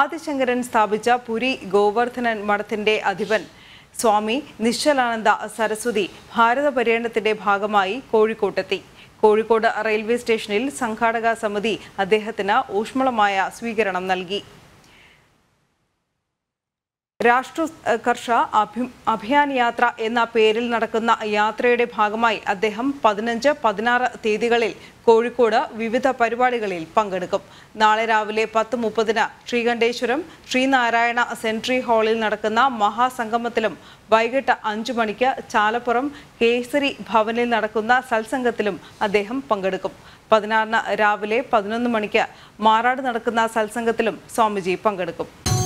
ആദിശങ്കരൻ സ്ഥാപിച്ച പുരി ഗോവർദ്ധനൻ മഠത്തിന്റെ അധിപൻ സ്വാമി നിശ്ചലാനന്ദ സരസ്വതി ഭാരത പര്യടനത്തിന്റെ ഭാഗമായി കോഴിക്കോട്ടെത്തി കോഴിക്കോട് റെയിൽവേ സ്റ്റേഷനിൽ സംഘാടക സമിതി അദ്ദേഹത്തിന് ഊഷ്മളമായ സ്വീകരണം നൽകി രാഷ്ട്രകർഷ അഭി അഭിയാൻ യാത്ര എന്ന പേരിൽ നടക്കുന്ന യാത്രയുടെ ഭാഗമായി അദ്ദേഹം പതിനഞ്ച് പതിനാറ് തീയതികളിൽ കോഴിക്കോട് വിവിധ പരിപാടികളിൽ പങ്കെടുക്കും നാളെ രാവിലെ പത്ത് മുപ്പതിന് ശ്രീകണ്ഠേശ്വരം ശ്രീനാരായണ സെൻട്രി ഹാളിൽ നടക്കുന്ന മഹാസംഗമത്തിലും വൈകിട്ട് അഞ്ചു മണിക്ക് ചാലപ്പുറം കേസരി ഭവനിൽ നടക്കുന്ന സത്സംഗത്തിലും അദ്ദേഹം പങ്കെടുക്കും പതിനാറിന് രാവിലെ പതിനൊന്ന് മണിക്ക് മാറാട് നടക്കുന്ന സത്സംഗത്തിലും സ്വാമിജി പങ്കെടുക്കും